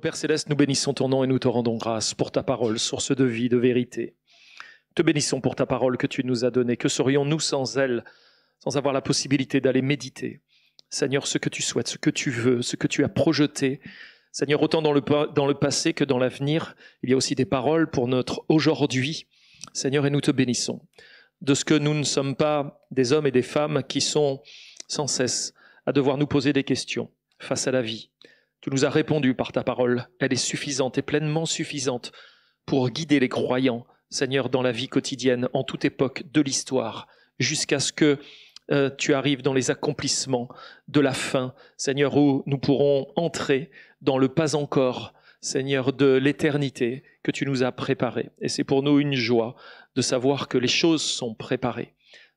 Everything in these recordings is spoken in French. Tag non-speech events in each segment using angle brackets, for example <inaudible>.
Père Céleste, nous bénissons ton nom et nous te rendons grâce pour ta parole, source de vie, de vérité. Te bénissons pour ta parole que tu nous as donnée. Que serions-nous sans elle, sans avoir la possibilité d'aller méditer, Seigneur, ce que tu souhaites, ce que tu veux, ce que tu as projeté. Seigneur, autant dans le, dans le passé que dans l'avenir, il y a aussi des paroles pour notre aujourd'hui. Seigneur, et nous te bénissons de ce que nous ne sommes pas des hommes et des femmes qui sont sans cesse à devoir nous poser des questions face à la vie, tu nous as répondu par ta parole. Elle est suffisante et pleinement suffisante pour guider les croyants, Seigneur, dans la vie quotidienne, en toute époque de l'histoire, jusqu'à ce que euh, tu arrives dans les accomplissements de la fin, Seigneur, où nous pourrons entrer dans le pas encore, Seigneur, de l'éternité que tu nous as préparé. Et c'est pour nous une joie de savoir que les choses sont préparées.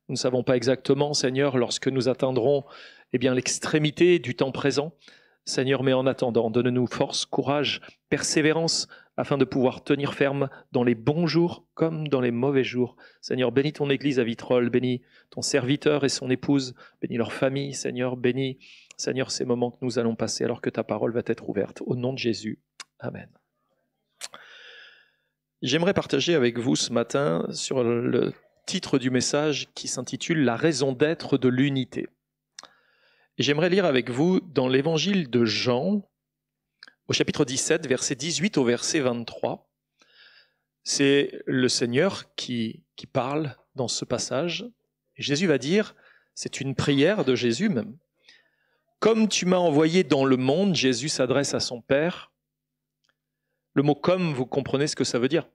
Nous ne savons pas exactement, Seigneur, lorsque nous atteindrons eh bien l'extrémité du temps présent, Seigneur, mais en attendant, donne-nous force, courage, persévérance, afin de pouvoir tenir ferme dans les bons jours comme dans les mauvais jours. Seigneur, bénis ton Église à Vitrolles, bénis ton serviteur et son épouse, bénis leur famille, Seigneur, bénis, Seigneur, ces moments que nous allons passer alors que ta parole va être ouverte. Au nom de Jésus. Amen. J'aimerais partager avec vous ce matin sur le titre du message qui s'intitule La raison d'être de l'unité j'aimerais lire avec vous dans l'évangile de Jean, au chapitre 17, verset 18 au verset 23. C'est le Seigneur qui, qui parle dans ce passage. Jésus va dire, c'est une prière de Jésus même. Comme tu m'as envoyé dans le monde, Jésus s'adresse à son Père. Le mot comme, vous comprenez ce que ça veut dire.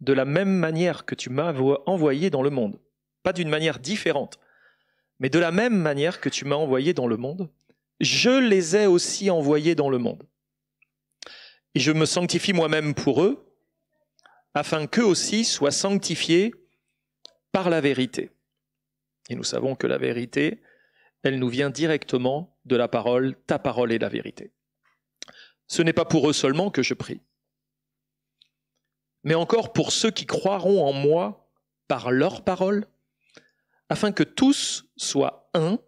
De la même manière que tu m'as envoyé dans le monde. Pas d'une manière différente. Mais de la même manière que tu m'as envoyé dans le monde, je les ai aussi envoyés dans le monde. Et je me sanctifie moi-même pour eux, afin qu'eux aussi soient sanctifiés par la vérité. Et nous savons que la vérité, elle nous vient directement de la parole, ta parole est la vérité. Ce n'est pas pour eux seulement que je prie, mais encore pour ceux qui croiront en moi par leur parole, afin que tous soient un,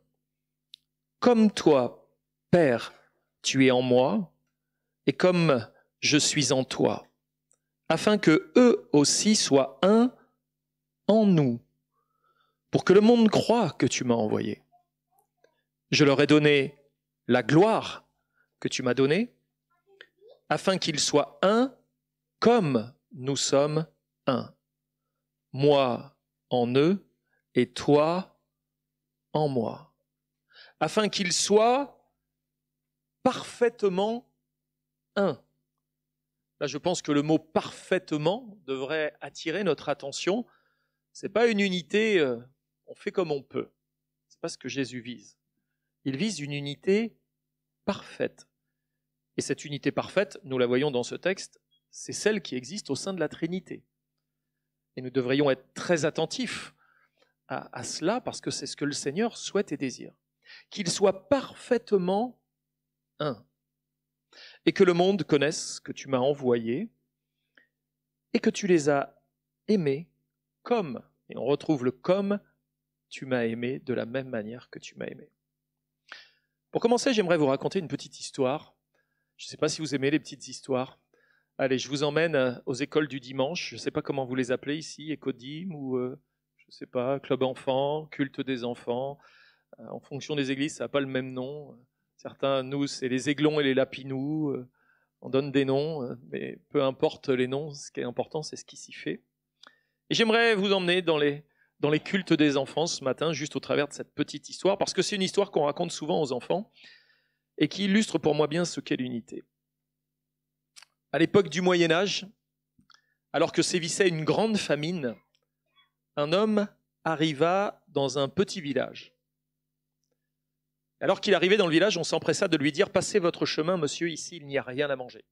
comme toi, Père, tu es en moi, et comme je suis en toi, afin que eux aussi soient un en nous, pour que le monde croit que tu m'as envoyé. Je leur ai donné la gloire que tu m'as donnée, afin qu'ils soient un comme nous sommes un, moi en eux et toi en moi, afin qu'il soit parfaitement un. Là, je pense que le mot parfaitement devrait attirer notre attention. n'est pas une unité, euh, on fait comme on peut. C'est pas ce que Jésus vise. Il vise une unité parfaite. Et cette unité parfaite, nous la voyons dans ce texte, c'est celle qui existe au sein de la Trinité. Et nous devrions être très attentifs à, cela parce que c'est ce que le Seigneur souhaite et désire. qu'ils soient parfaitement un. Et que le monde connaisse que tu m'as envoyé et que tu les as aimés comme, et on retrouve le comme, tu m'as aimé de la même manière que tu m'as aimé. Pour commencer, j'aimerais vous raconter une petite histoire. Je ne sais pas si vous aimez les petites histoires. Allez, je vous emmène euh, aux écoles du dimanche. Je ne sais pas comment vous les appelez ici, Écodime ou euh, je sais pas, club enfant, culte des enfants. Euh, en fonction des églises, ça n'a pas le même nom. Certains, nous, c'est les aiglons et les lapinous. Euh, on donne des noms, euh, mais peu importe les noms, ce qui est important, c'est ce qui s'y fait. Et j'aimerais vous emmener dans les, dans les cultes des enfants ce matin, juste au travers de cette petite histoire, parce que c'est une histoire qu'on raconte souvent aux enfants et qui illustre pour moi bien ce qu'est l'unité. À l'époque du Moyen Âge, alors que sévissait une grande famine, un homme arriva dans un petit village. Alors qu'il arrivait dans le village, on s'empressa de lui dire Passez votre chemin, monsieur, ici il n'y a rien à manger.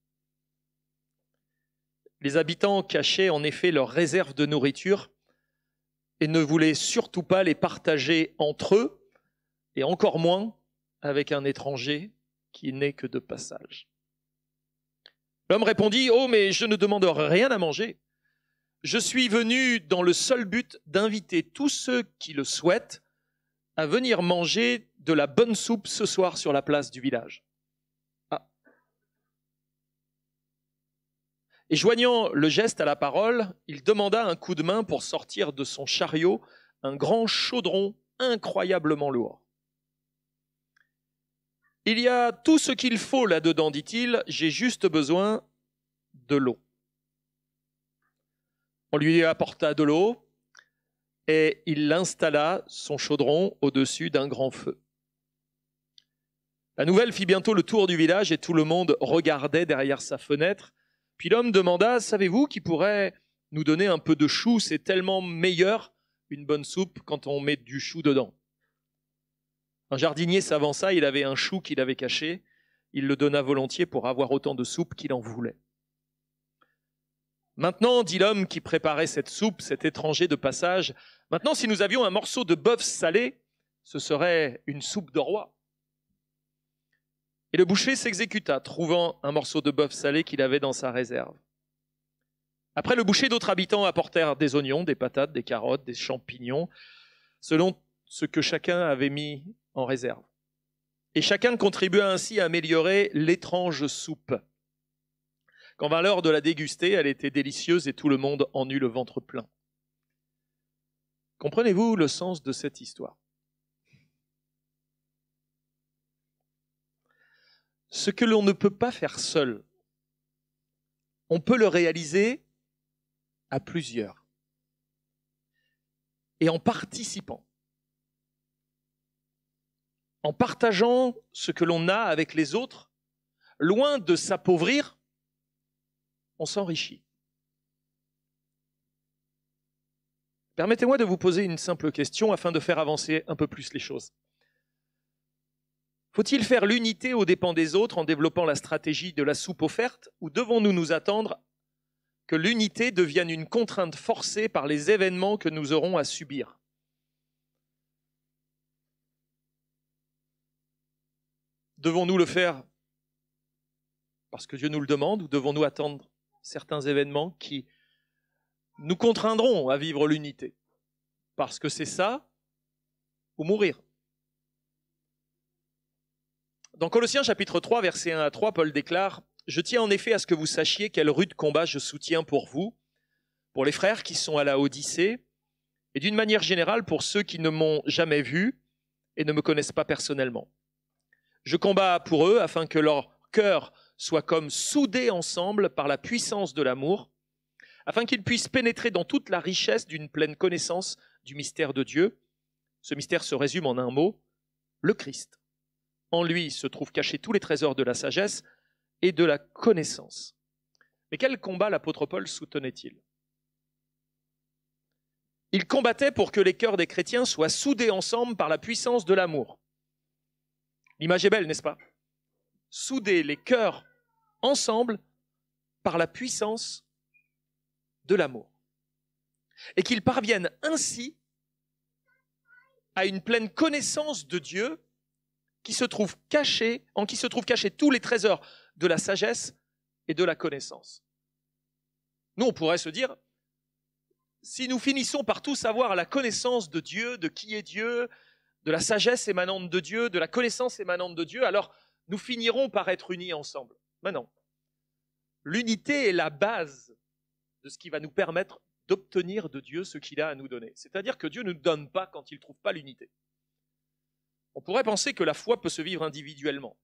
Les habitants cachaient en effet leurs réserves de nourriture et ne voulaient surtout pas les partager entre eux, et encore moins avec un étranger qui n'est que de passage. L'homme répondit Oh, mais je ne demande rien à manger. Je suis venu dans le seul but d'inviter tous ceux qui le souhaitent à venir manger de la bonne soupe ce soir sur la place du village. Ah. Et joignant le geste à la parole, il demanda un coup de main pour sortir de son chariot un grand chaudron incroyablement lourd. Il y a tout ce qu'il faut là-dedans, dit-il, j'ai juste besoin de l'eau. On lui apporta de l'eau et il installa son chaudron au-dessus d'un grand feu. La nouvelle fit bientôt le tour du village et tout le monde regardait derrière sa fenêtre. Puis l'homme demanda Savez-vous qui pourrait nous donner un peu de chou C'est tellement meilleur une bonne soupe quand on met du chou dedans. Un jardinier s'avança il avait un chou qu'il avait caché il le donna volontiers pour avoir autant de soupe qu'il en voulait. Maintenant, dit l'homme qui préparait cette soupe, cet étranger de passage, maintenant si nous avions un morceau de bœuf salé, ce serait une soupe de roi. Et le boucher s'exécuta, trouvant un morceau de bœuf salé qu'il avait dans sa réserve. Après le boucher, d'autres habitants apportèrent des oignons, des patates, des carottes, des champignons, selon ce que chacun avait mis en réserve. Et chacun contribua ainsi à améliorer l'étrange soupe. Quand vint l'heure de la déguster, elle était délicieuse et tout le monde en eut le ventre plein. Comprenez-vous le sens de cette histoire Ce que l'on ne peut pas faire seul, on peut le réaliser à plusieurs et en participant, en partageant ce que l'on a avec les autres, loin de s'appauvrir, on s'enrichit. Permettez-moi de vous poser une simple question afin de faire avancer un peu plus les choses. Faut-il faire l'unité aux dépens des autres en développant la stratégie de la soupe offerte ou devons-nous nous attendre que l'unité devienne une contrainte forcée par les événements que nous aurons à subir Devons-nous le faire parce que Dieu nous le demande ou devons-nous attendre certains événements qui nous contraindront à vivre l'unité. Parce que c'est ça ou mourir. Dans Colossiens chapitre 3, verset 1 à 3, Paul déclare Je tiens en effet à ce que vous sachiez quel rude combat je soutiens pour vous, pour les frères qui sont à la Odyssée, et d'une manière générale pour ceux qui ne m'ont jamais vu et ne me connaissent pas personnellement. Je combats pour eux afin que leur cœur soient comme soudés ensemble par la puissance de l'amour, afin qu'ils puissent pénétrer dans toute la richesse d'une pleine connaissance du mystère de Dieu. Ce mystère se résume en un mot, le Christ. En lui se trouvent cachés tous les trésors de la sagesse et de la connaissance. Mais quel combat l'apôtre Paul soutenait-il Il combattait pour que les cœurs des chrétiens soient soudés ensemble par la puissance de l'amour. L'image est belle, n'est-ce pas Souder les cœurs ensemble par la puissance de l'amour. Et qu'ils parviennent ainsi à une pleine connaissance de Dieu qui se trouve caché, en qui se trouvent cachés tous les trésors de la sagesse et de la connaissance. Nous, on pourrait se dire, si nous finissons par tout savoir la connaissance de Dieu, de qui est Dieu, de la sagesse émanante de Dieu, de la connaissance émanante de Dieu, alors nous finirons par être unis ensemble. Maintenant, L'unité est la base de ce qui va nous permettre d'obtenir de Dieu ce qu'il a à nous donner. C'est-à-dire que Dieu ne nous donne pas quand il ne trouve pas l'unité. On pourrait penser que la foi peut se vivre individuellement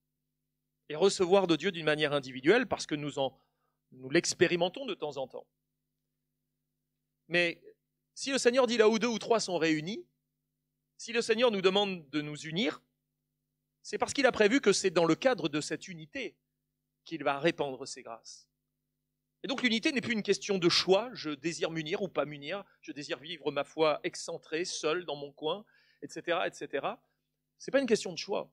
et recevoir de Dieu d'une manière individuelle parce que nous, nous l'expérimentons de temps en temps. Mais si le Seigneur dit là où deux ou trois sont réunis, si le Seigneur nous demande de nous unir, c'est parce qu'il a prévu que c'est dans le cadre de cette unité qu'il va répandre ses grâces. Et donc l'unité n'est plus une question de choix, je désire m'unir ou pas m'unir, je désire vivre ma foi excentrée, seul, dans mon coin, etc. etc. Ce n'est pas une question de choix.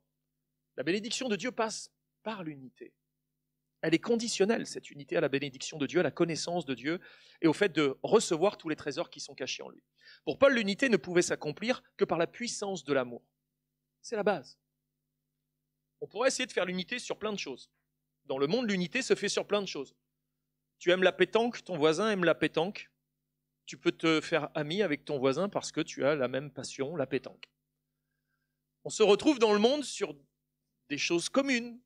La bénédiction de Dieu passe par l'unité. Elle est conditionnelle, cette unité, à la bénédiction de Dieu, à la connaissance de Dieu et au fait de recevoir tous les trésors qui sont cachés en lui. Pour Paul, l'unité ne pouvait s'accomplir que par la puissance de l'amour. C'est la base. On pourrait essayer de faire l'unité sur plein de choses dans le monde, l'unité se fait sur plein de choses. Tu aimes la pétanque, ton voisin aime la pétanque. Tu peux te faire ami avec ton voisin parce que tu as la même passion, la pétanque. On se retrouve dans le monde sur des choses communes.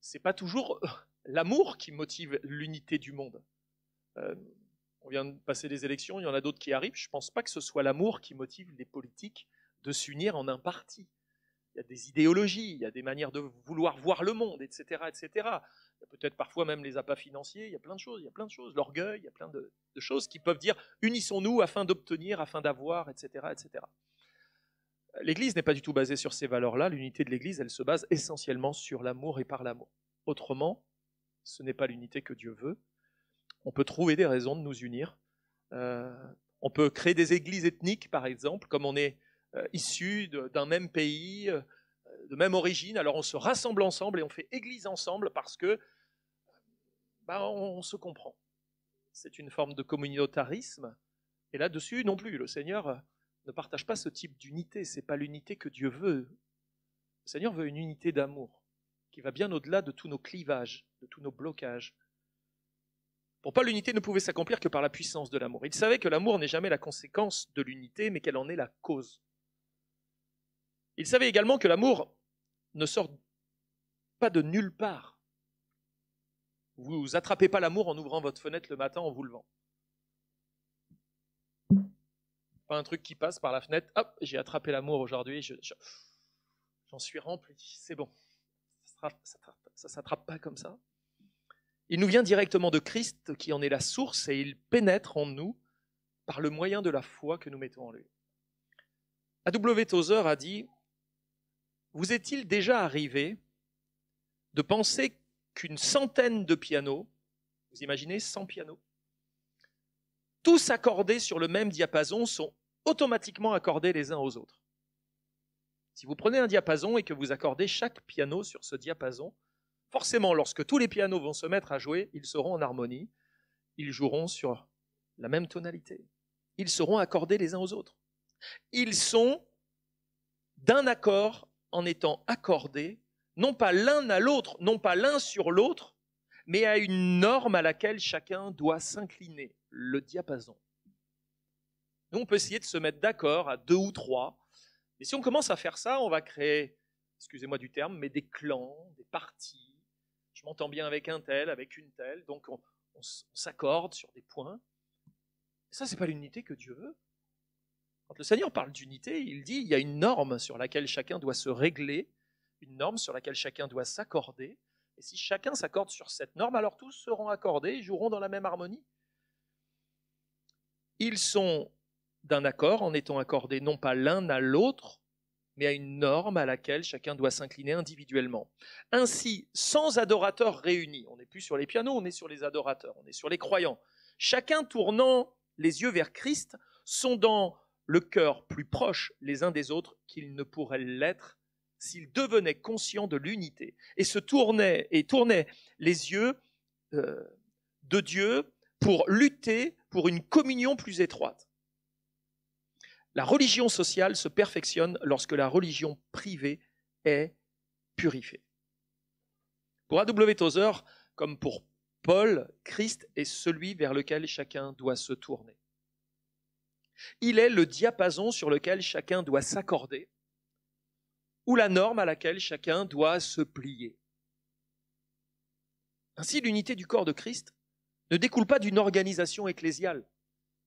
C'est pas toujours euh, l'amour qui motive l'unité du monde. Euh, on vient de passer des élections, il y en a d'autres qui arrivent. Je ne pense pas que ce soit l'amour qui motive les politiques de s'unir en un parti il y a des idéologies, il y a des manières de vouloir voir le monde, etc. etc. Il y a peut-être parfois même les appâts financiers, il y a plein de choses, il y a plein de choses, l'orgueil, il y a plein de, choses qui peuvent dire unissons-nous afin d'obtenir, afin d'avoir, etc. etc. L'Église n'est pas du tout basée sur ces valeurs-là, l'unité de l'Église, elle se base essentiellement sur l'amour et par l'amour. Autrement, ce n'est pas l'unité que Dieu veut. On peut trouver des raisons de nous unir. Euh, on peut créer des églises ethniques, par exemple, comme on est euh, issus d'un même pays, euh, de même origine. Alors on se rassemble ensemble et on fait église ensemble parce que bah, on, se comprend. C'est une forme de communautarisme. Et là-dessus, non plus. Le Seigneur euh, ne partage pas ce type d'unité. Ce n'est pas l'unité que Dieu veut. Le Seigneur veut une unité d'amour qui va bien au-delà de tous nos clivages, de tous nos blocages. Pour Paul, l'unité ne pouvait s'accomplir que par la puissance de l'amour. Il savait que l'amour n'est jamais la conséquence de l'unité, mais qu'elle en est la cause. Il savait également que l'amour ne sort pas de nulle part. Vous attrapez pas l'amour en ouvrant votre fenêtre le matin en vous levant. Pas un truc qui passe par la fenêtre, hop, j'ai attrapé l'amour aujourd'hui, j'en suis rempli, c'est bon. Ça ne s'attrape pas comme ça. Il nous vient directement de Christ qui en est la source et il pénètre en nous par le moyen de la foi que nous mettons en lui. A.W. Tozer a dit vous est-il déjà arrivé de penser qu'une centaine de pianos, vous imaginez 100 pianos, tous accordés sur le même diapason sont automatiquement accordés les uns aux autres Si vous prenez un diapason et que vous accordez chaque piano sur ce diapason, forcément lorsque tous les pianos vont se mettre à jouer, ils seront en harmonie, ils joueront sur la même tonalité, ils seront accordés les uns aux autres. Ils sont d'un accord en étant accordés, non pas l'un à l'autre, non pas l'un sur l'autre, mais à une norme à laquelle chacun doit s'incliner, le diapason. Nous, on peut essayer de se mettre d'accord à deux ou trois, mais si on commence à faire ça, on va créer, excusez-moi du terme, mais des clans, des partis. Je m'entends bien avec un tel, avec une telle, donc on, s'accorde sur des points. Et ça, n'est pas l'unité que Dieu veut. Quand le Seigneur parle d'unité, il dit il y a une norme sur laquelle chacun doit se régler, une norme sur laquelle chacun doit s'accorder. Et si chacun s'accorde sur cette norme, alors tous seront accordés et joueront dans la même harmonie. Ils sont d'un accord en étant accordés non pas l'un à l'autre, mais à une norme à laquelle chacun doit s'incliner individuellement. Ainsi, sans adorateurs réunis, on n'est plus sur les pianos, on est sur les adorateurs, on est sur les croyants, chacun tournant les yeux vers Christ, sont dans le cœur plus proche les uns des autres qu'ils ne pourraient l'être s'ils devenaient conscients de l'unité et se tournaient et tournaient les yeux euh, de Dieu pour lutter pour une communion plus étroite. La religion sociale se perfectionne lorsque la religion privée est purifiée. Pour A.W. Tozer, comme pour Paul, Christ est celui vers lequel chacun doit se tourner. Il est le diapason sur lequel chacun doit s'accorder ou la norme à laquelle chacun doit se plier. Ainsi, l'unité du corps de Christ ne découle pas d'une organisation ecclésiale.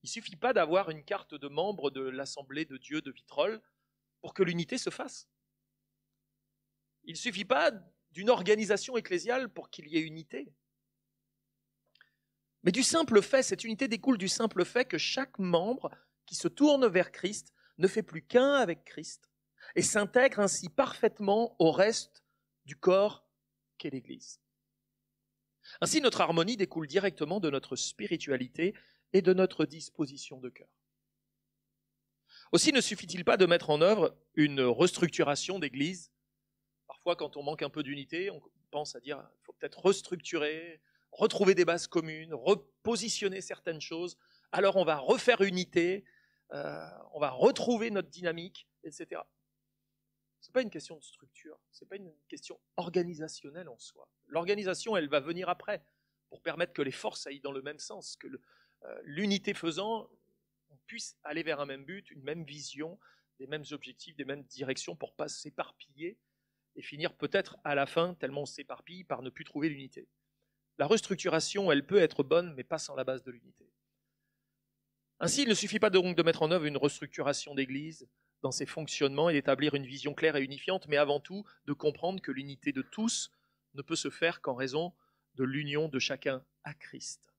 Il ne suffit pas d'avoir une carte de membre de l'Assemblée de Dieu de Vitrolles pour que l'unité se fasse. Il ne suffit pas d'une organisation ecclésiale pour qu'il y ait unité. Mais du simple fait, cette unité découle du simple fait que chaque membre qui se tourne vers Christ ne fait plus qu'un avec Christ et s'intègre ainsi parfaitement au reste du corps qu'est l'Église. Ainsi, notre harmonie découle directement de notre spiritualité et de notre disposition de cœur. Aussi ne suffit-il pas de mettre en œuvre une restructuration d'église Parfois, quand on manque un peu d'unité, on pense à dire qu'il faut peut-être restructurer, retrouver des bases communes, repositionner certaines choses. Alors on va refaire unité euh, on va retrouver notre dynamique, etc. Ce n'est pas une question de structure, ce n'est pas une question organisationnelle en soi. L'organisation, elle va venir après pour permettre que les forces aillent dans le même sens, que euh, l'unité faisant, on puisse aller vers un même but, une même vision, des mêmes objectifs, des mêmes directions pour pas s'éparpiller et finir peut-être à la fin, tellement on s'éparpille, par ne plus trouver l'unité. La restructuration, elle peut être bonne, mais pas sans la base de l'unité. Ainsi, il ne suffit pas donc de mettre en œuvre une restructuration d'Église dans ses fonctionnements et d'établir une vision claire et unifiante, mais avant tout de comprendre que l'unité de tous ne peut se faire qu'en raison de l'union de chacun à Christ.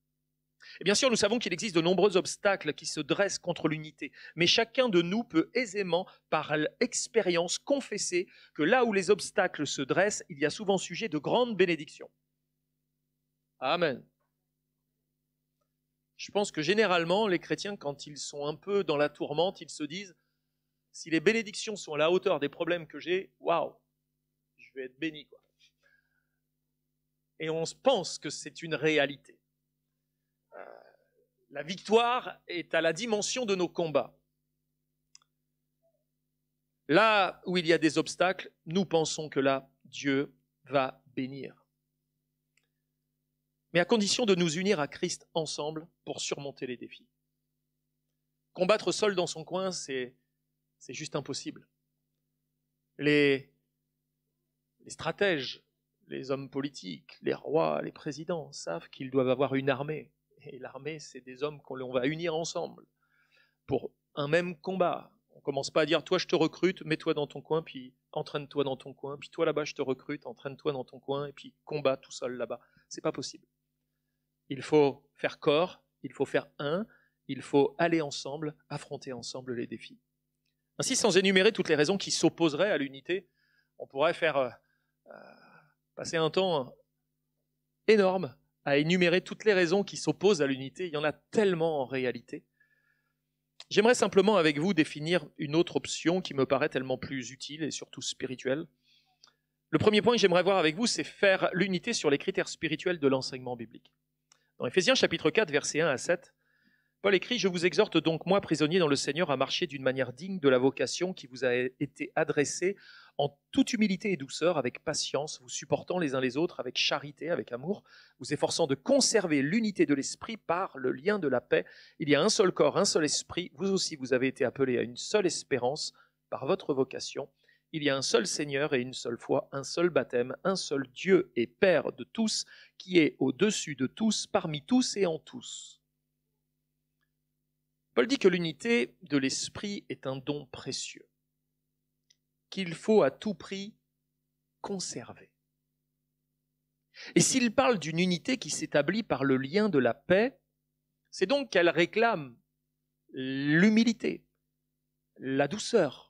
Et bien sûr, nous savons qu'il existe de nombreux obstacles qui se dressent contre l'unité, mais chacun de nous peut aisément, par expérience, confesser que là où les obstacles se dressent, il y a souvent sujet de grandes bénédictions. Amen. Je pense que généralement, les chrétiens, quand ils sont un peu dans la tourmente, ils se disent si les bénédictions sont à la hauteur des problèmes que j'ai, waouh, je vais être béni. Et on pense que c'est une réalité. Euh, la victoire est à la dimension de nos combats. Là où il y a des obstacles, nous pensons que là, Dieu va bénir mais à condition de nous unir à Christ ensemble pour surmonter les défis. Combattre seul dans son coin, c'est juste impossible. Les, les stratèges, les hommes politiques, les rois, les présidents savent qu'ils doivent avoir une armée. Et l'armée, c'est des hommes qu'on va unir ensemble pour un même combat. On ne commence pas à dire, toi je te recrute, mets-toi dans ton coin, puis entraîne-toi dans ton coin, puis toi là-bas je te recrute, entraîne-toi dans ton coin, et puis combat tout seul là-bas. Ce n'est pas possible. Il faut faire corps, il faut faire un, il faut aller ensemble, affronter ensemble les défis. Ainsi, sans énumérer toutes les raisons qui s'opposeraient à l'unité, on pourrait faire euh, euh, passer un temps énorme à énumérer toutes les raisons qui s'opposent à l'unité. Il y en a tellement en réalité. J'aimerais simplement avec vous définir une autre option qui me paraît tellement plus utile et surtout spirituelle. Le premier point que j'aimerais voir avec vous, c'est faire l'unité sur les critères spirituels de l'enseignement biblique. Dans Éphésiens chapitre 4, versets 1 à 7, Paul écrit Je vous exhorte donc, moi, prisonnier dans le Seigneur, à marcher d'une manière digne de la vocation qui vous a été adressée, en toute humilité et douceur, avec patience, vous supportant les uns les autres, avec charité, avec amour, vous efforçant de conserver l'unité de l'esprit par le lien de la paix. Il y a un seul corps, un seul esprit. Vous aussi, vous avez été appelés à une seule espérance par votre vocation, il y a un seul Seigneur et une seule foi, un seul baptême, un seul Dieu et Père de tous, qui est au-dessus de tous, parmi tous et en tous. Paul dit que l'unité de l'esprit est un don précieux, qu'il faut à tout prix conserver. Et s'il parle d'une unité qui s'établit par le lien de la paix, c'est donc qu'elle réclame l'humilité, la douceur,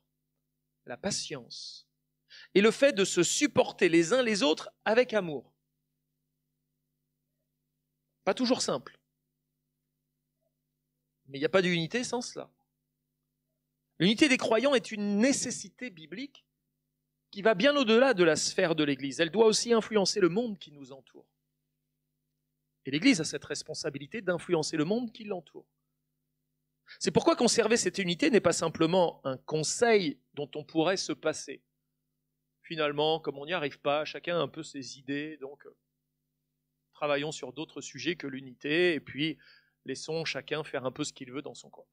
la patience et le fait de se supporter les uns les autres avec amour. Pas toujours simple. Mais il n'y a pas d'unité sans cela. L'unité des croyants est une nécessité biblique qui va bien au-delà de la sphère de l'Église. Elle doit aussi influencer le monde qui nous entoure. Et l'Église a cette responsabilité d'influencer le monde qui l'entoure. C'est pourquoi conserver cette unité n'est pas simplement un conseil dont on pourrait se passer. Finalement, comme on n'y arrive pas, chacun a un peu ses idées, donc euh, travaillons sur d'autres sujets que l'unité, et puis laissons chacun faire un peu ce qu'il veut dans son coin.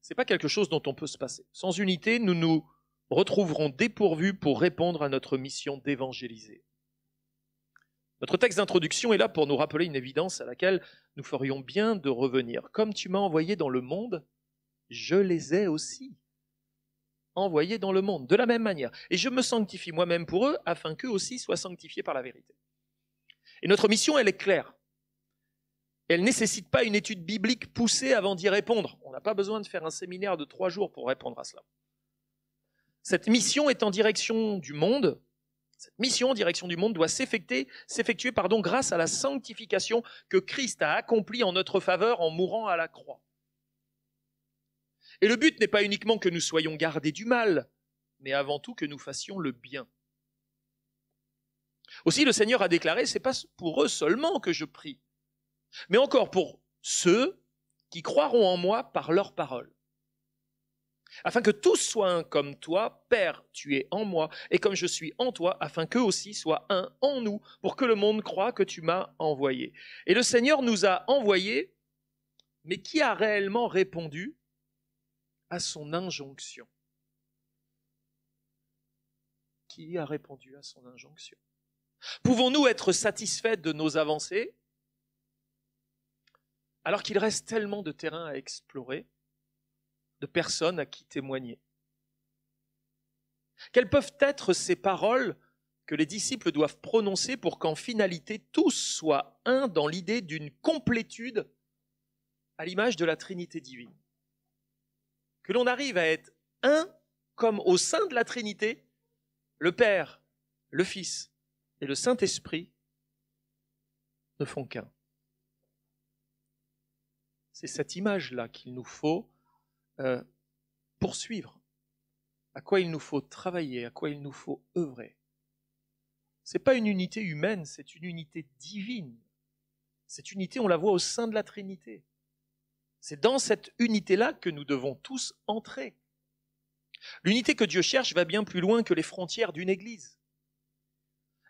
C'est pas quelque chose dont on peut se passer. Sans unité, nous nous retrouverons dépourvus pour répondre à notre mission d'évangéliser. Notre texte d'introduction est là pour nous rappeler une évidence à laquelle nous ferions bien de revenir. Comme tu m'as envoyé dans le monde, je les ai aussi envoyés dans le monde, de la même manière. Et je me sanctifie moi-même pour eux, afin qu'eux aussi soient sanctifiés par la vérité. Et notre mission, elle est claire. Elle ne nécessite pas une étude biblique poussée avant d'y répondre. On n'a pas besoin de faire un séminaire de trois jours pour répondre à cela. Cette mission est en direction du monde. Cette mission en direction du monde doit s'effectuer, grâce à la sanctification que Christ a accomplie en notre faveur en mourant à la croix. Et le but n'est pas uniquement que nous soyons gardés du mal, mais avant tout que nous fassions le bien. Aussi, le Seigneur a déclaré, n'est pas pour eux seulement que je prie, mais encore pour ceux qui croiront en moi par leur parole. Afin que tous soient un comme toi, Père, tu es en moi, et comme je suis en toi, afin qu'eux aussi soient un en nous, pour que le monde croie que tu m'as envoyé. Et le Seigneur nous a envoyés, mais qui a réellement répondu à son injonction. Qui a répondu à son injonction Pouvons-nous être satisfaits de nos avancées alors qu'il reste tellement de terrain à explorer, de personnes à qui témoigner Quelles peuvent être ces paroles que les disciples doivent prononcer pour qu'en finalité tous soient un dans l'idée d'une complétude à l'image de la Trinité divine que l'on arrive à être un comme au sein de la Trinité, le Père, le Fils et le Saint-Esprit ne font qu'un. C'est cette image-là qu'il nous faut euh, poursuivre, à quoi il nous faut travailler, à quoi il nous faut œuvrer. C'est pas une unité humaine, c'est une unité divine. Cette unité, on la voit au sein de la Trinité. C'est dans cette unité-là que nous devons tous entrer. L'unité que Dieu cherche va bien plus loin que les frontières d'une Église.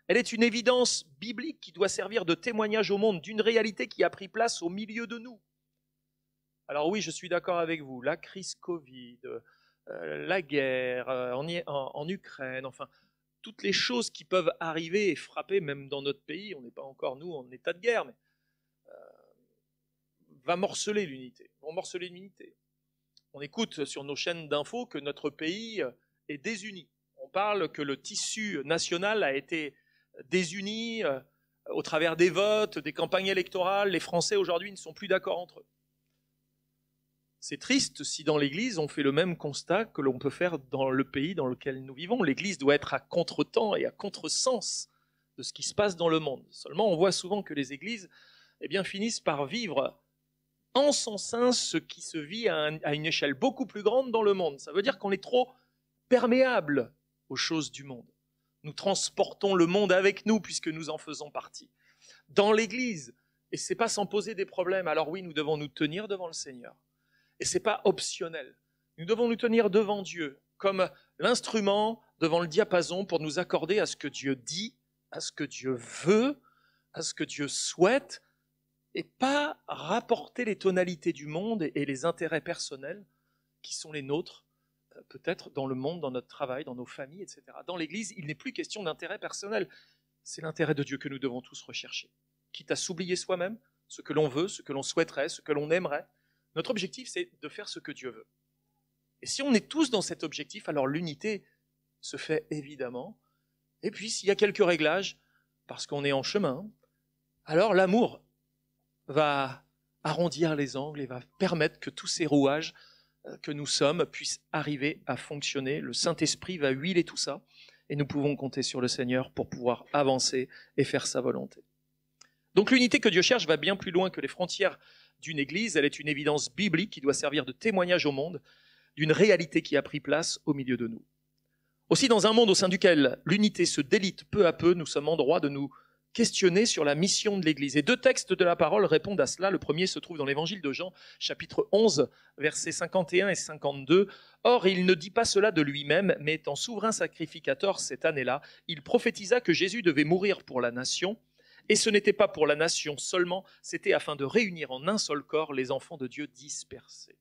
Elle est une évidence biblique qui doit servir de témoignage au monde d'une réalité qui a pris place au milieu de nous. Alors oui, je suis d'accord avec vous, la crise Covid, euh, la guerre euh, en, en, Ukraine, enfin, toutes les choses qui peuvent arriver et frapper, même dans notre pays, on n'est pas encore, nous, en état de guerre, mais va morceler l'unité. l'unité. On écoute sur nos chaînes d'infos que notre pays est désuni. On parle que le tissu national a été désuni euh, au travers des votes, des campagnes électorales. Les Français aujourd'hui ne sont plus d'accord entre eux. C'est triste si dans l'Église on fait le même constat que l'on peut faire dans le pays dans lequel nous vivons. L'Église doit être à contre-temps et à contre-sens de ce qui se passe dans le monde. Seulement, on voit souvent que les Églises eh bien, finissent par vivre son en sein, ce qui se vit à, à une échelle beaucoup plus grande dans le monde. Ça veut dire qu'on est trop perméable aux choses du monde. Nous transportons le monde avec nous puisque nous en faisons partie. Dans l'Église, et c'est pas sans poser des problèmes. Alors oui, nous devons nous tenir devant le Seigneur. Et c'est pas optionnel. Nous devons nous tenir devant Dieu comme l'instrument devant le diapason pour nous accorder à ce que Dieu dit, à ce que Dieu veut, à ce que Dieu souhaite, et pas rapporter les tonalités du monde et les intérêts personnels qui sont les nôtres, euh, peut-être dans le monde, dans notre travail, dans nos familles, etc. Dans l'Église, il n'est plus question d'intérêt personnel. C'est l'intérêt de Dieu que nous devons tous rechercher. Quitte à s'oublier soi-même, ce que l'on veut, ce que l'on souhaiterait, ce que l'on aimerait. Notre objectif, c'est de faire ce que Dieu veut. Et si on est tous dans cet objectif, alors l'unité se fait évidemment. Et puis, s'il y a quelques réglages, parce qu'on est en chemin, alors l'amour va arrondir les angles et va permettre que tous ces rouages euh, que nous sommes puissent arriver à fonctionner. Le Saint-Esprit va huiler tout ça et nous pouvons compter sur le Seigneur pour pouvoir avancer et faire sa volonté. Donc l'unité que Dieu cherche va bien plus loin que les frontières d'une Église, elle est une évidence biblique qui doit servir de témoignage au monde d'une réalité qui a pris place au milieu de nous. Aussi, dans un monde au sein duquel l'unité se délite peu à peu, nous sommes en droit de nous questionné sur la mission de l'Église. Et deux textes de la parole répondent à cela. Le premier se trouve dans l'Évangile de Jean, chapitre 11, versets 51 et 52. Or, il ne dit pas cela de lui-même, mais étant souverain sacrificateur cette année-là, il prophétisa que Jésus devait mourir pour la nation. Et ce n'était pas pour la nation seulement, c'était afin de réunir en un seul corps les enfants de Dieu dispersés.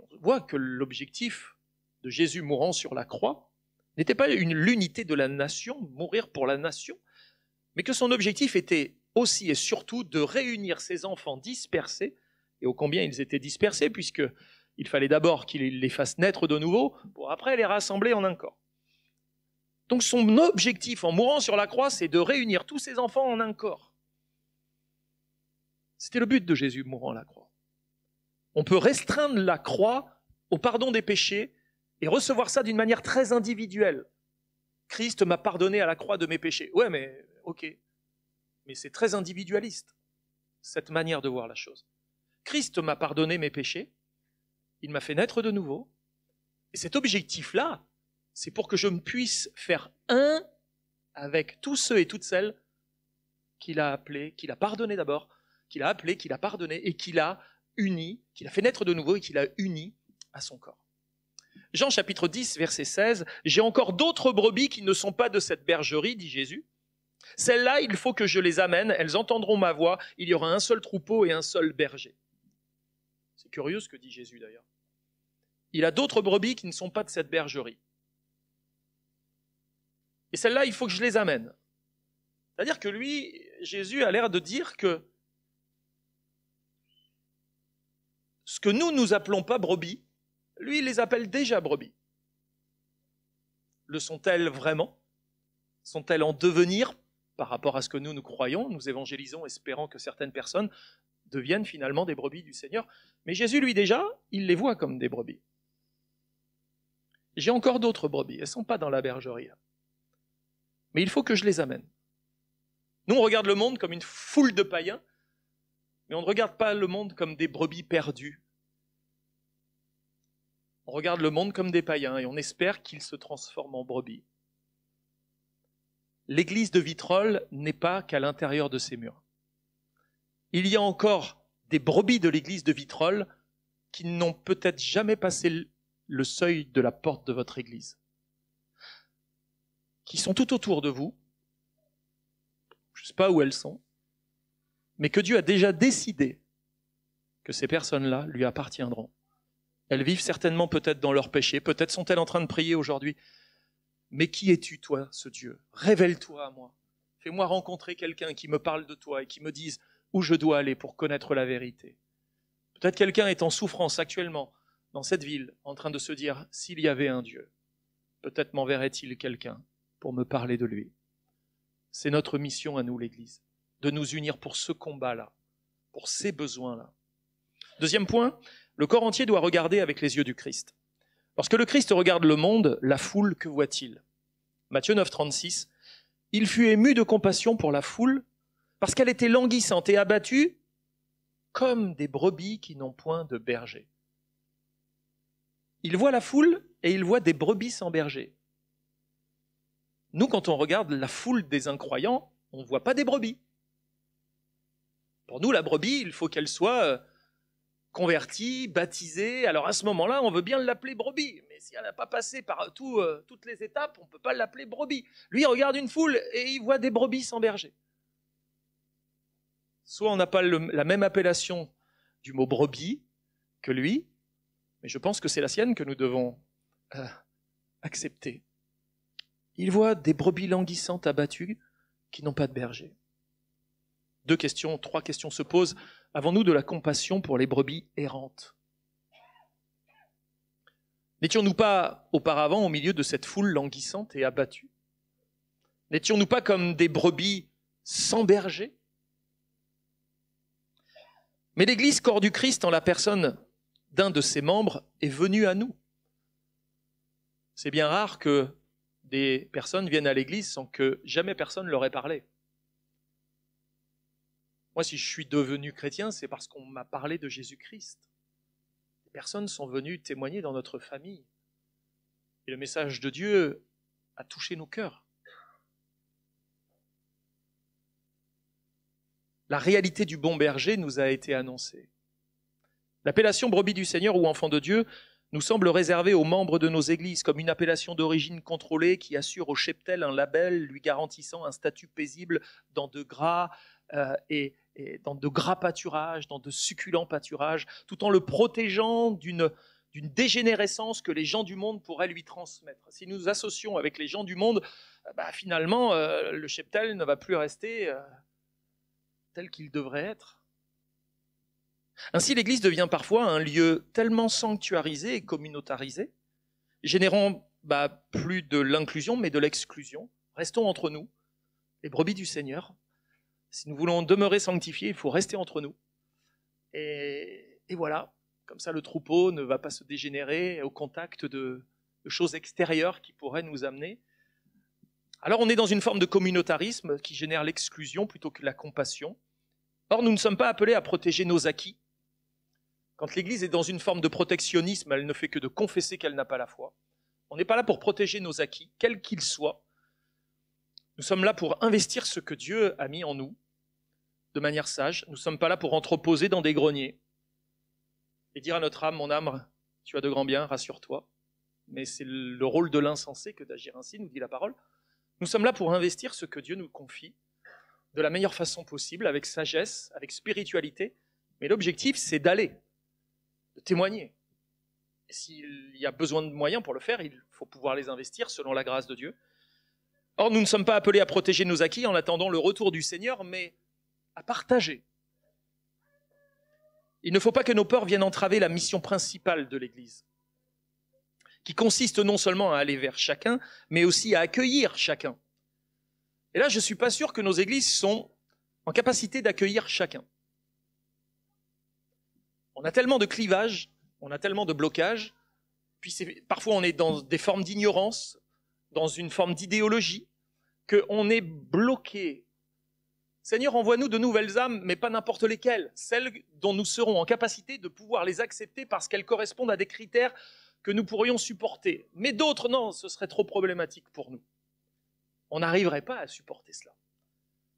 on voit que l'objectif de Jésus mourant sur la croix n'était pas l'unité de la nation, mourir pour la nation, mais que son objectif était aussi et surtout de réunir ses enfants dispersés, et ô combien ils étaient dispersés, puisqu'il fallait d'abord qu'il les fasse naître de nouveau, pour après les rassembler en un corps. Donc son objectif en mourant sur la croix, c'est de réunir tous ses enfants en un corps. C'était le but de Jésus mourant à la croix. On peut restreindre la croix au pardon des péchés et recevoir ça d'une manière très individuelle. Christ m'a pardonné à la croix de mes péchés. Ouais, mais ok. Mais c'est très individualiste, cette manière de voir la chose. Christ m'a pardonné mes péchés, il m'a fait naître de nouveau, et cet objectif-là, c'est pour que je me puisse faire un avec tous ceux et toutes celles qu'il a appelés, qu'il a pardonné d'abord, qu'il a appelé, qu'il a pardonné, et qu'il a uni, qu'il a fait naître de nouveau et qu'il a uni à son corps. Jean chapitre 10, verset 16, J'ai encore d'autres brebis qui ne sont pas de cette bergerie, dit Jésus. Celles-là, il faut que je les amène, elles entendront ma voix, il y aura un seul troupeau et un seul berger. C'est curieux ce que dit Jésus d'ailleurs. Il a d'autres brebis qui ne sont pas de cette bergerie. Et celles-là, il faut que je les amène. C'est-à-dire que lui, Jésus a l'air de dire que ce que nous, nous appelons pas brebis, lui, il les appelle déjà brebis. Le sont-elles vraiment Sont-elles en devenir par rapport à ce que nous, nous croyons. Nous évangélisons espérant que certaines personnes deviennent finalement des brebis du Seigneur. Mais Jésus, lui déjà, il les voit comme des brebis. J'ai encore d'autres brebis, elles ne sont pas dans la bergerie. Mais il faut que je les amène. Nous, on regarde le monde comme une foule de païens, mais on ne regarde pas le monde comme des brebis perdues. On regarde le monde comme des païens et on espère qu'ils se transforment en brebis l'église de Vitrolles n'est pas qu'à l'intérieur de ses murs. Il y a encore des brebis de l'église de Vitrolles qui n'ont peut-être jamais passé le seuil de la porte de votre église, qui sont tout autour de vous, je ne sais pas où elles sont, mais que Dieu a déjà décidé que ces personnes-là lui appartiendront. Elles vivent certainement peut-être dans leur péché, peut-être sont-elles en train de prier aujourd'hui mais qui es-tu, toi, ce Dieu Révèle-toi à moi. Fais-moi rencontrer quelqu'un qui me parle de toi et qui me dise où je dois aller pour connaître la vérité. Peut-être quelqu'un est en souffrance actuellement dans cette ville en train de se dire s'il y avait un Dieu, peut-être m'enverrait-il quelqu'un pour me parler de lui. C'est notre mission à nous, l'Église, de nous unir pour ce combat-là, pour ces besoins-là. Deuxième point, le corps entier doit regarder avec les yeux du Christ. Lorsque le Christ regarde le monde, la foule, que voit-il Matthieu 9, 36. Il fut ému de compassion pour la foule, parce qu'elle était languissante et abattue, comme des brebis qui n'ont point de berger. Il voit la foule et il voit des brebis sans berger. Nous, quand on regarde la foule des incroyants, on ne voit pas des brebis. Pour nous, la brebis, il faut qu'elle soit euh, Converti, baptisé, Alors à ce moment-là, on veut bien l'appeler brebis. Mais si elle n'a pas passé par euh, toutes les étapes, on ne peut pas l'appeler brebis. Lui, il regarde une foule et il voit des brebis sans berger. Soit on n'a pas la même appellation du mot brebis que lui, mais je pense que c'est la sienne que nous devons euh, accepter. Il voit des brebis languissantes abattues qui n'ont pas de berger deux questions, trois questions se posent. Avons-nous de la compassion pour les brebis errantes N'étions-nous pas auparavant au milieu de cette foule languissante et abattue N'étions-nous pas comme des brebis sans berger Mais l'Église, corps du Christ, en la personne d'un de ses membres, est venue à nous. C'est bien rare que des personnes viennent à l'Église sans que jamais personne leur ait parlé. Moi, si je suis devenu chrétien, c'est parce qu'on m'a parlé de Jésus-Christ. Les personnes sont venues témoigner dans notre famille. Et le message de Dieu a touché nos cœurs. La réalité du bon berger nous a été annoncée. L'appellation brebis du Seigneur ou enfant de Dieu nous semble réservée aux membres de nos églises comme une appellation d'origine contrôlée qui assure au cheptel un label lui garantissant un statut paisible dans de gras euh, et, dans de gras pâturages, dans de succulents pâturages, tout en le protégeant d'une dégénérescence que les gens du monde pourraient lui transmettre. Si nous nous associons avec les gens du monde, euh, bah, finalement, euh, le cheptel ne va plus rester tel qu'il devrait être. Ainsi, l'Église devient parfois un lieu tellement sanctuarisé et communautarisé, générant bah, plus de l'inclusion, mais de l'exclusion. Restons entre nous, les brebis du Seigneur, si nous voulons demeurer sanctifiés, il faut rester entre nous. Et, voilà, comme ça le troupeau ne va pas se dégénérer au contact de choses extérieures qui pourraient nous amener. Alors on est dans une forme de communautarisme qui génère l'exclusion plutôt que la compassion. Or, nous ne sommes pas appelés à protéger nos acquis. Quand l'Église est dans une forme de protectionnisme, elle ne fait que de confesser qu'elle n'a pas la foi. On n'est pas là pour protéger nos acquis, quels qu'ils soient. Nous sommes là pour investir ce que Dieu a mis en nous de manière sage. Nous ne sommes pas là pour entreposer dans des greniers et dire à notre âme, mon âme, tu as de grands biens, rassure-toi. Mais c'est le rôle de l'insensé que d'agir ainsi, nous dit la parole. Nous sommes là pour investir ce que Dieu nous confie de la meilleure façon possible, avec sagesse, avec spiritualité. Mais l'objectif, c'est d'aller, de témoigner. s'il y a besoin de moyens pour le faire, il faut pouvoir les investir selon la grâce de Dieu. Or, nous ne sommes pas appelés à protéger nos acquis en attendant le retour du Seigneur, mais à partager. Il ne faut pas que nos peurs viennent entraver la mission principale de l'Église, qui consiste non seulement à aller vers chacun, mais aussi à accueillir chacun. Et là, je ne suis pas sûr que nos églises sont en capacité d'accueillir chacun. On a tellement de clivages, on a tellement de blocages, puis parfois on est dans des formes d'ignorance, dans une forme d'idéologie, qu'on est bloqué. Seigneur, envoie-nous de nouvelles âmes, mais pas n'importe lesquelles, celles dont nous serons en capacité de pouvoir les accepter parce qu'elles correspondent à des critères que nous pourrions supporter. Mais d'autres, non, ce serait trop problématique pour nous. On n'arriverait pas à supporter cela.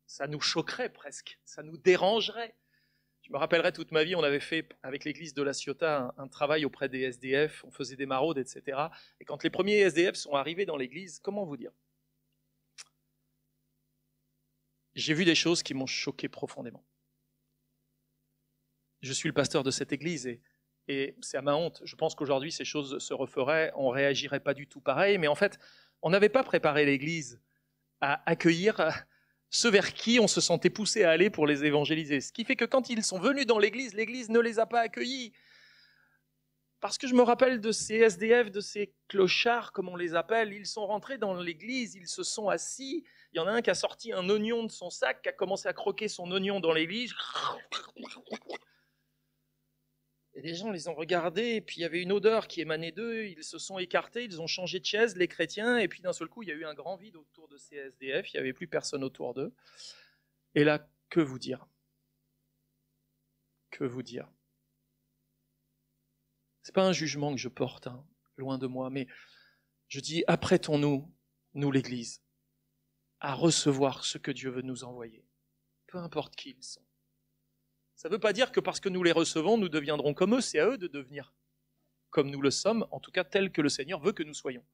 Ça nous choquerait presque, ça nous dérangerait. Je me rappellerai toute ma vie, on avait fait avec l'église de La Ciotat un, un, travail auprès des SDF, on faisait des maraudes, etc. Et quand les premiers SDF sont arrivés dans l'église, comment vous dire j'ai vu des choses qui m'ont choqué profondément. Je suis le pasteur de cette église et, c'est à ma honte. Je pense qu'aujourd'hui, ces choses se referaient, on réagirait pas du tout pareil, mais en fait, on n'avait pas préparé l'église à accueillir ceux vers qui on se sentait poussé à aller pour les évangéliser. Ce qui fait que quand ils sont venus dans l'église, l'église ne les a pas accueillis. Parce que je me rappelle de ces SDF, de ces clochards, comme on les appelle, ils sont rentrés dans l'église, ils se sont assis, il y en a un qui a sorti un oignon de son sac, qui a commencé à croquer son oignon dans l'église. Et les gens les ont regardés, et puis il y avait une odeur qui émanait d'eux, ils se sont écartés, ils ont changé de chaise, les chrétiens, et puis d'un seul coup, il y a eu un grand vide autour de ces SDF, il n'y avait plus personne autour d'eux. Et là, que vous dire Que vous dire C'est pas un jugement que je porte, hein, loin de moi, mais je dis, apprêtons nous, nous l'Église, à recevoir ce que Dieu veut nous envoyer, peu importe qui ils sont. Ça ne veut pas dire que parce que nous les recevons, nous deviendrons comme eux, c'est à eux de devenir comme nous le sommes, en tout cas tel que le Seigneur veut que nous soyons.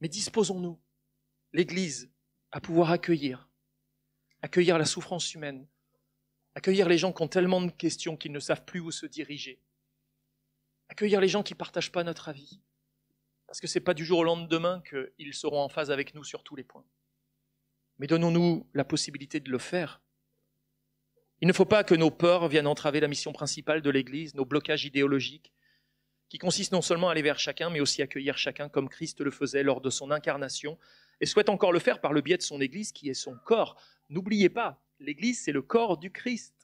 Mais disposons-nous, l'Église, à pouvoir accueillir, accueillir la souffrance humaine, accueillir les gens qui ont tellement de questions qu'ils ne savent plus où se diriger, accueillir les gens qui ne partagent pas notre avis, parce que ce n'est pas du jour au lendemain qu'ils seront en phase avec nous sur tous les points. Mais donnons-nous la possibilité de le faire. Il ne faut pas que nos peurs viennent entraver la mission principale de l'Église, nos blocages idéologiques, qui consistent non seulement à aller vers chacun, mais aussi à accueillir chacun comme Christ le faisait lors de son incarnation, et souhaite encore le faire par le biais de son Église, qui est son corps. N'oubliez pas, l'Église, c'est le corps du Christ.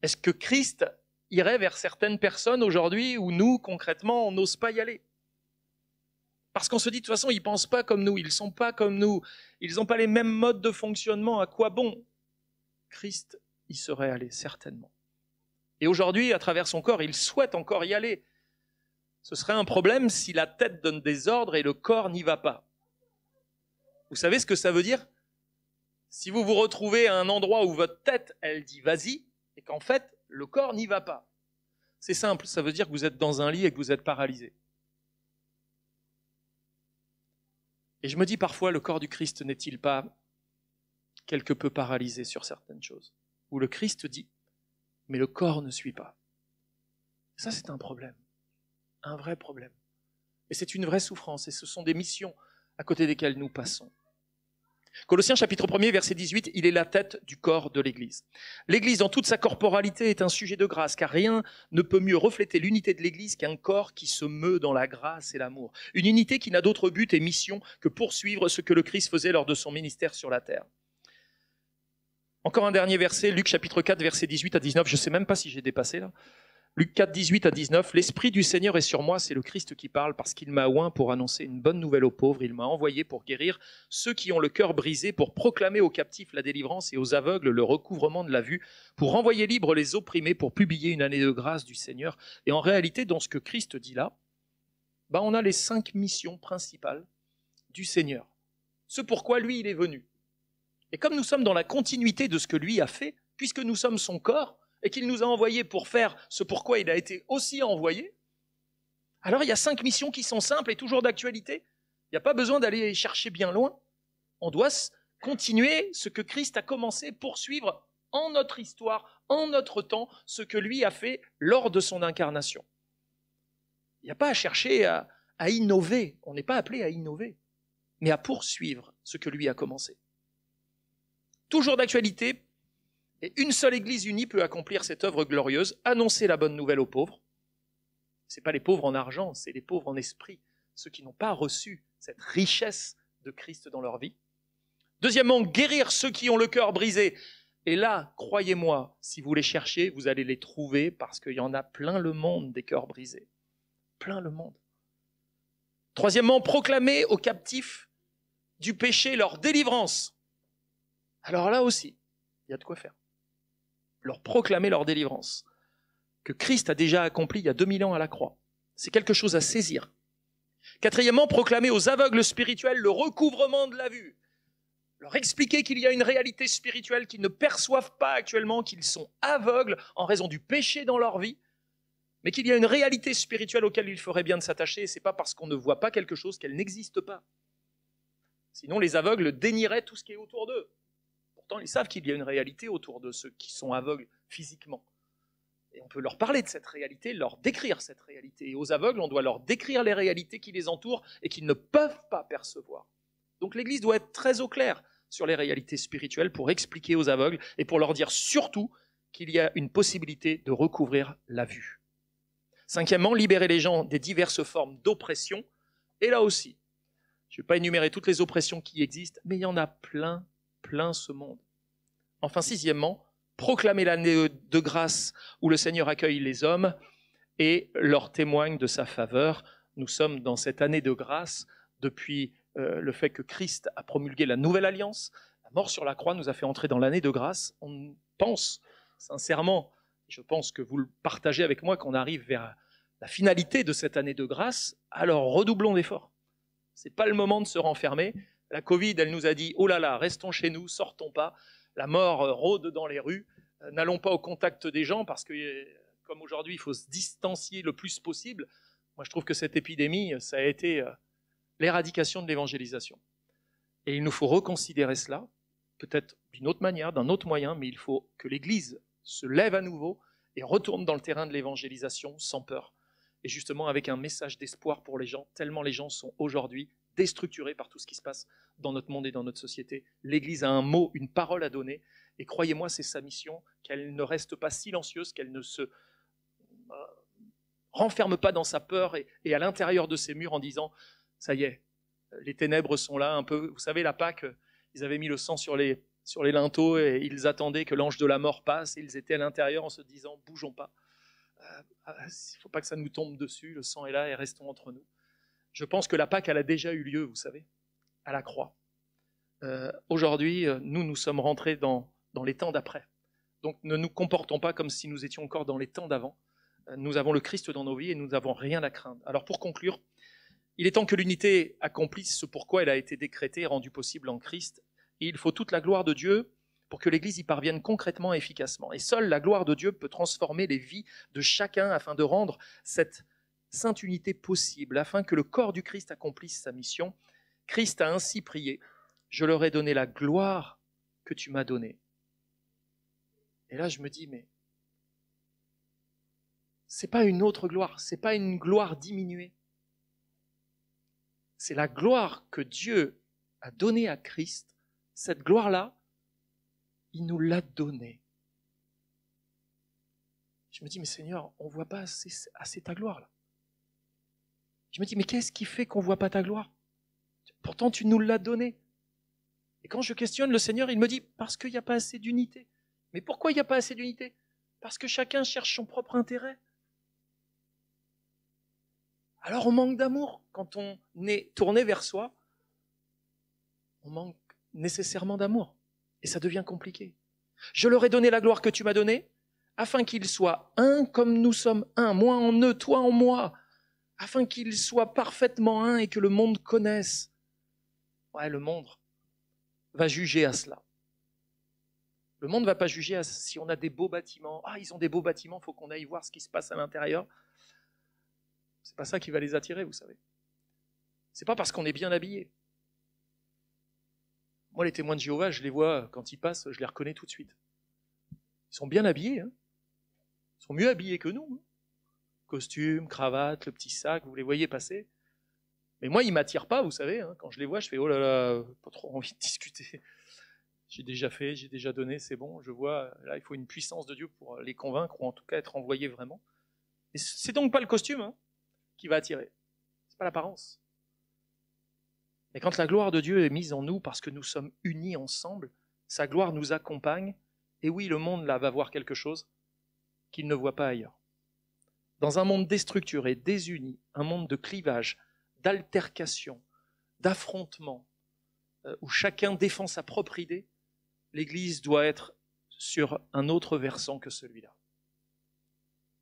Est-ce que Christ irait vers certaines personnes aujourd'hui où nous, concrètement, on n'ose pas y aller parce qu'on se dit, de toute façon, ils ne pensent pas comme nous, ils ne sont pas comme nous, ils n'ont pas les mêmes modes de fonctionnement, à quoi bon Christ y serait allé, certainement. Et aujourd'hui, à travers son corps, il souhaite encore y aller. Ce serait un problème si la tête donne des ordres et le corps n'y va pas. Vous savez ce que ça veut dire Si vous vous retrouvez à un endroit où votre tête, elle dit vas-y, et qu'en fait, le corps n'y va pas. C'est simple, ça veut dire que vous êtes dans un lit et que vous êtes paralysé. Et je me dis parfois, le corps du Christ n'est-il pas quelque peu paralysé sur certaines choses Où le Christ dit, mais le corps ne suit pas. Ça, c'est un problème, un vrai problème. Et c'est une vraie souffrance, et ce sont des missions à côté desquelles nous passons. Colossiens chapitre 1er verset 18, il est la tête du corps de l'Église. L'Église dans toute sa corporalité est un sujet de grâce, car rien ne peut mieux refléter l'unité de l'Église qu'un corps qui se meut dans la grâce et l'amour. Une unité qui n'a d'autre but et mission que poursuivre ce que le Christ faisait lors de son ministère sur la terre. Encore un dernier verset, Luc chapitre 4 verset 18 à 19, je ne sais même pas si j'ai dépassé là. Luc 4, 18 à 19, L'Esprit du Seigneur est sur moi, c'est le Christ qui parle, parce qu'il m'a oint pour annoncer une bonne nouvelle aux pauvres, il m'a envoyé pour guérir ceux qui ont le cœur brisé, pour proclamer aux captifs la délivrance et aux aveugles le recouvrement de la vue, pour envoyer libres les opprimés, pour publier une année de grâce du Seigneur. Et en réalité, dans ce que Christ dit là, bah on a les cinq missions principales du Seigneur, ce pourquoi lui il est venu. Et comme nous sommes dans la continuité de ce que lui a fait, puisque nous sommes son corps, et qu'il nous a envoyés pour faire ce pourquoi il a été aussi envoyé, alors il y a cinq missions qui sont simples et toujours d'actualité. Il n'y a pas besoin d'aller chercher bien loin. On doit continuer ce que Christ a commencé, poursuivre en notre histoire, en notre temps, ce que lui a fait lors de son incarnation. Il n'y a pas à chercher à, à innover, on n'est pas appelé à innover, mais à poursuivre ce que lui a commencé. Toujours d'actualité, et une seule Église unie peut accomplir cette œuvre glorieuse, annoncer la bonne nouvelle aux pauvres. Ce n'est pas les pauvres en argent, c'est les pauvres en esprit, ceux qui n'ont pas reçu cette richesse de Christ dans leur vie. Deuxièmement, guérir ceux qui ont le cœur brisé. Et là, croyez-moi, si vous les cherchez, vous allez les trouver parce qu'il y en a plein le monde des cœurs brisés. Plein le monde. Troisièmement, proclamer aux captifs du péché leur délivrance. Alors là aussi, il y a de quoi faire leur proclamer leur délivrance, que Christ a déjà accompli il y a 2000 ans à la croix. C'est quelque chose à saisir. Quatrièmement, proclamer aux aveugles spirituels le recouvrement de la vue, leur expliquer qu'il y a une réalité spirituelle qu'ils ne perçoivent pas actuellement, qu'ils sont aveugles en raison du péché dans leur vie, mais qu'il y a une réalité spirituelle auquel il ferait bien de s'attacher, et c'est pas parce qu'on ne voit pas quelque chose qu'elle n'existe pas. Sinon, les aveugles dénieraient tout ce qui est autour d'eux. Pourtant, ils savent qu'il y a une réalité autour de ceux qui sont aveugles physiquement. Et on peut leur parler de cette réalité, leur décrire cette réalité. Et aux aveugles, on doit leur décrire les réalités qui les entourent et qu'ils ne peuvent pas percevoir. Donc l'Église doit être très au clair sur les réalités spirituelles pour expliquer aux aveugles et pour leur dire surtout qu'il y a une possibilité de recouvrir la vue. Cinquièmement, libérer les gens des diverses formes d'oppression. Et là aussi, je ne vais pas énumérer toutes les oppressions qui existent, mais il y en a plein plein ce monde. Enfin, sixièmement, proclamer l'année de grâce où le Seigneur accueille les hommes et leur témoigne de sa faveur. Nous sommes dans cette année de grâce depuis euh, le fait que Christ a promulgué la nouvelle alliance. La mort sur la croix nous a fait entrer dans l'année de grâce. On pense sincèrement, je pense que vous le partagez avec moi, qu'on arrive vers la finalité de cette année de grâce. Alors redoublons d'efforts. Ce n'est pas le moment de se renfermer, la Covid, elle nous a dit, oh là là, restons chez nous, sortons pas, la mort euh, rôde dans les rues, euh, n'allons pas au contact des gens parce que, euh, comme aujourd'hui, il faut se distancier le plus possible. Moi, je trouve que cette épidémie, ça a été l'éradication de l'évangélisation. Et il nous faut reconsidérer cela, peut-être d'une autre manière, d'un autre moyen, mais il faut que l'Église se lève à nouveau et retourne dans le terrain de l'évangélisation sans peur, et justement avec un message d'espoir pour les gens, tellement les gens sont aujourd'hui déstructuré par tout ce qui se passe dans notre monde et dans notre société. L'Église a un mot, une parole à donner, et croyez-moi, c'est sa mission, qu'elle ne reste pas silencieuse, qu'elle ne se euh, renferme pas dans sa peur et, à l'intérieur de ses murs en disant, ça y est, les ténèbres sont là, un peu, vous savez, la Pâque, ils avaient mis le sang sur les, sur les linteaux et ils attendaient que l'ange de la mort passe, et ils étaient à l'intérieur en se disant, bougeons pas euh, euh, il ne faut pas que ça nous tombe dessus, le sang est là et restons entre nous. Je pense que la Pâque, elle a déjà eu lieu, vous savez, à la croix. Euh, aujourd'hui, euh, nous, nous sommes rentrés dans, les temps d'après. Donc ne nous comportons pas comme si nous étions encore dans les temps d'avant. Euh, nous avons le Christ dans nos vies et nous n'avons rien à craindre. Alors pour conclure, il est temps que l'unité accomplisse ce pourquoi elle a été décrétée et rendue possible en Christ. Et il faut toute la gloire de Dieu pour que l'Église y parvienne concrètement et efficacement. Et seule la gloire de Dieu peut transformer les vies de chacun afin de rendre cette sainte unité possible, afin que le corps du Christ accomplisse sa mission. Christ a ainsi prié, je leur ai donné la gloire que tu m'as donnée. Et là, je me dis, mais c'est pas une autre gloire, c'est pas une gloire diminuée. C'est la gloire que Dieu a donnée à Christ. Cette gloire-là, il nous l'a donnée. Je me dis, mais Seigneur, on voit pas assez, assez ta gloire là. Je me dis, mais qu'est-ce qui fait qu'on ne voit pas ta gloire Pourtant, tu nous l'as donnée. Et quand je questionne le Seigneur, il me dit, parce qu'il n'y a pas assez d'unité. Mais pourquoi il n'y a pas assez d'unité Parce que chacun cherche son propre intérêt. Alors on manque d'amour quand on est tourné vers soi. On manque nécessairement d'amour. Et ça devient compliqué. Je leur ai donné la gloire que tu m'as donnée, afin qu'ils soient un comme nous sommes un, moi en eux, toi en moi, afin qu'ils soient parfaitement un et que le monde connaisse. Ouais, le monde va juger à cela. Le monde ne va pas juger à si on a des beaux bâtiments. Ah, ils ont des beaux bâtiments, faut qu'on aille voir ce qui se passe à l'intérieur. C'est pas ça qui va les attirer, vous savez. C'est pas parce qu'on est bien habillé. Moi, les témoins de Jéhovah, je les vois quand ils passent, je les reconnais tout de suite. Ils sont bien habillés. Hein ils sont mieux habillés que nous. Hein costume, cravate, le petit sac, vous les voyez passer. Mais moi, ils m'attirent pas, vous savez. Hein. Quand je les vois, je fais oh là là, pas trop <laughs> envie de discuter. J'ai déjà fait, j'ai déjà donné, c'est bon. Je vois, là, il faut une puissance de Dieu pour les convaincre ou en tout cas être envoyé vraiment. Et c'est donc pas le costume hein, qui va attirer. C'est pas l'apparence. Mais quand la gloire de Dieu est mise en nous parce que nous sommes unis ensemble, sa gloire nous accompagne. Et oui, le monde là va voir quelque chose qu'il ne voit pas ailleurs. Dans un monde déstructuré, désuni, un monde de clivage, d'altercation, d'affrontement, euh, où chacun défend sa propre idée, l'Église doit être sur un autre versant que celui-là.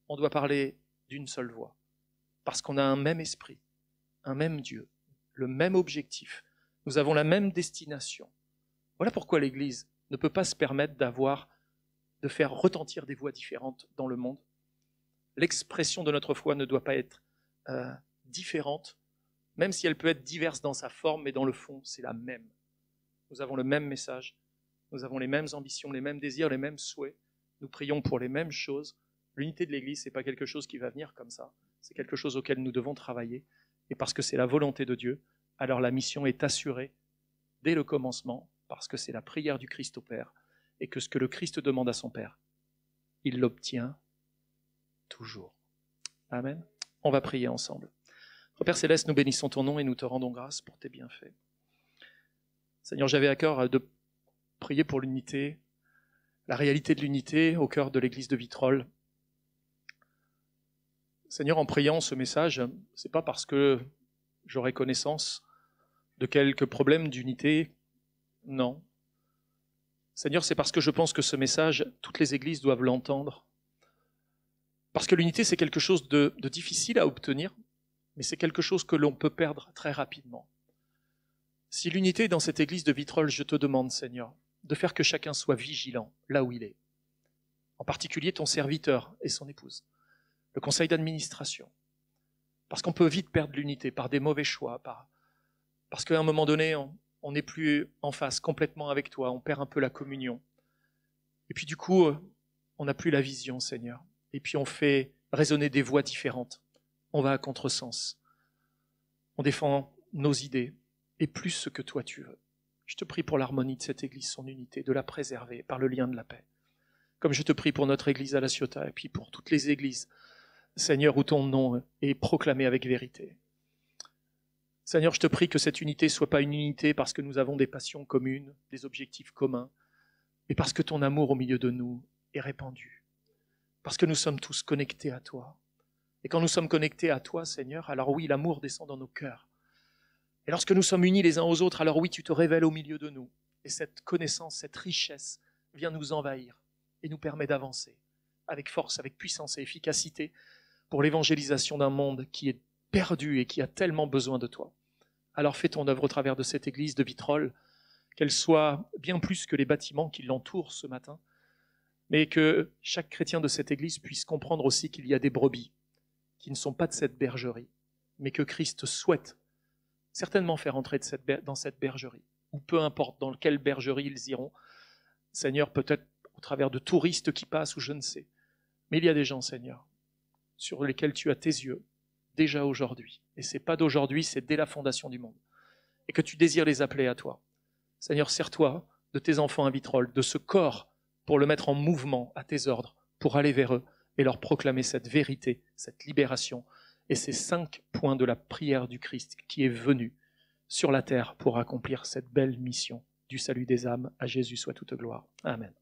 On doit parler d'une seule voix, parce qu'on a un même esprit, un même Dieu, le même objectif, nous avons la même destination. Voilà pourquoi l'Église ne peut pas se permettre d'avoir, de faire retentir des voix différentes dans le monde, L'expression de notre foi ne doit pas être euh, différente, même si elle peut être diverse dans sa forme, mais dans le fond, c'est la même. Nous avons le même message, nous avons les mêmes ambitions, les mêmes désirs, les mêmes souhaits, nous prions pour les mêmes choses. L'unité de l'Église, ce n'est pas quelque chose qui va venir comme ça, c'est quelque chose auquel nous devons travailler, et parce que c'est la volonté de Dieu, alors la mission est assurée dès le commencement, parce que c'est la prière du Christ au Père, et que ce que le Christ demande à son Père, il l'obtient toujours. Amen. On va prier ensemble. Père Céleste, nous bénissons ton nom et nous te rendons grâce pour tes bienfaits. Seigneur, j'avais à cœur euh, de prier pour l'unité, la réalité de l'unité au cœur de l'église de Vitrolles. Seigneur, en priant ce message, c'est pas parce que j'aurai connaissance de quelques problèmes d'unité, non. Seigneur, c'est parce que je pense que ce message, toutes les églises doivent l'entendre parce que l'unité, c'est quelque chose de, difficile à obtenir, mais c'est quelque chose que l'on peut perdre très rapidement. Si l'unité est dans cette église de Vitrolles, je te demande, Seigneur, de faire que chacun soit vigilant là où il est, en particulier ton serviteur et son épouse, le conseil d'administration, parce qu'on peut vite perdre l'unité par des mauvais choix, par, parce qu'à un moment donné, on n'est plus en face complètement avec toi, on perd un peu la communion, et puis du coup, euh, on n'a plus la vision, Seigneur et puis on fait résonner des voix différentes. On va à contresens. On défend nos idées et plus ce que toi tu veux. Je te prie pour l'harmonie de cette Église, son unité, de la préserver par le lien de la paix. Comme je te prie pour notre Église à La Ciotat et puis pour toutes les Églises, Seigneur, où ton nom est proclamé avec vérité. Seigneur, je te prie que cette unité soit pas une unité parce que nous avons des passions communes, des objectifs communs, mais parce que ton amour au milieu de nous est répandu parce que nous sommes tous connectés à toi. Et quand nous sommes connectés à toi, Seigneur, alors oui, l'amour descend dans nos cœurs. Et lorsque nous sommes unis les uns aux autres, alors oui, tu te révèles au milieu de nous. Et cette connaissance, cette richesse vient nous envahir et nous permet d'avancer avec force, avec puissance et efficacité pour l'évangélisation d'un monde qui est perdu et qui a tellement besoin de toi. Alors fais ton œuvre au travers de cette église de Vitrolles, qu'elle soit bien plus que les bâtiments qui l'entourent ce matin, mais que chaque chrétien de cette Église puisse comprendre aussi qu'il y a des brebis qui ne sont pas de cette bergerie, mais que Christ souhaite certainement faire entrer dans cette bergerie, ou peu importe dans quelle bergerie ils iront, Seigneur, peut-être au travers de touristes qui passent ou je ne sais. Mais il y a des gens, Seigneur, sur lesquels tu as tes yeux, déjà aujourd'hui. Et c'est pas d'aujourd'hui, c'est dès la fondation du monde. Et que tu désires les appeler à toi. Seigneur, sers-toi de tes enfants à vitrole, de ce corps pour le mettre en mouvement à tes ordres, pour aller vers eux et leur proclamer cette vérité, cette libération, et ces cinq points de la prière du Christ qui est venu sur la terre pour accomplir cette belle mission du salut des âmes. À Jésus soit toute gloire. Amen.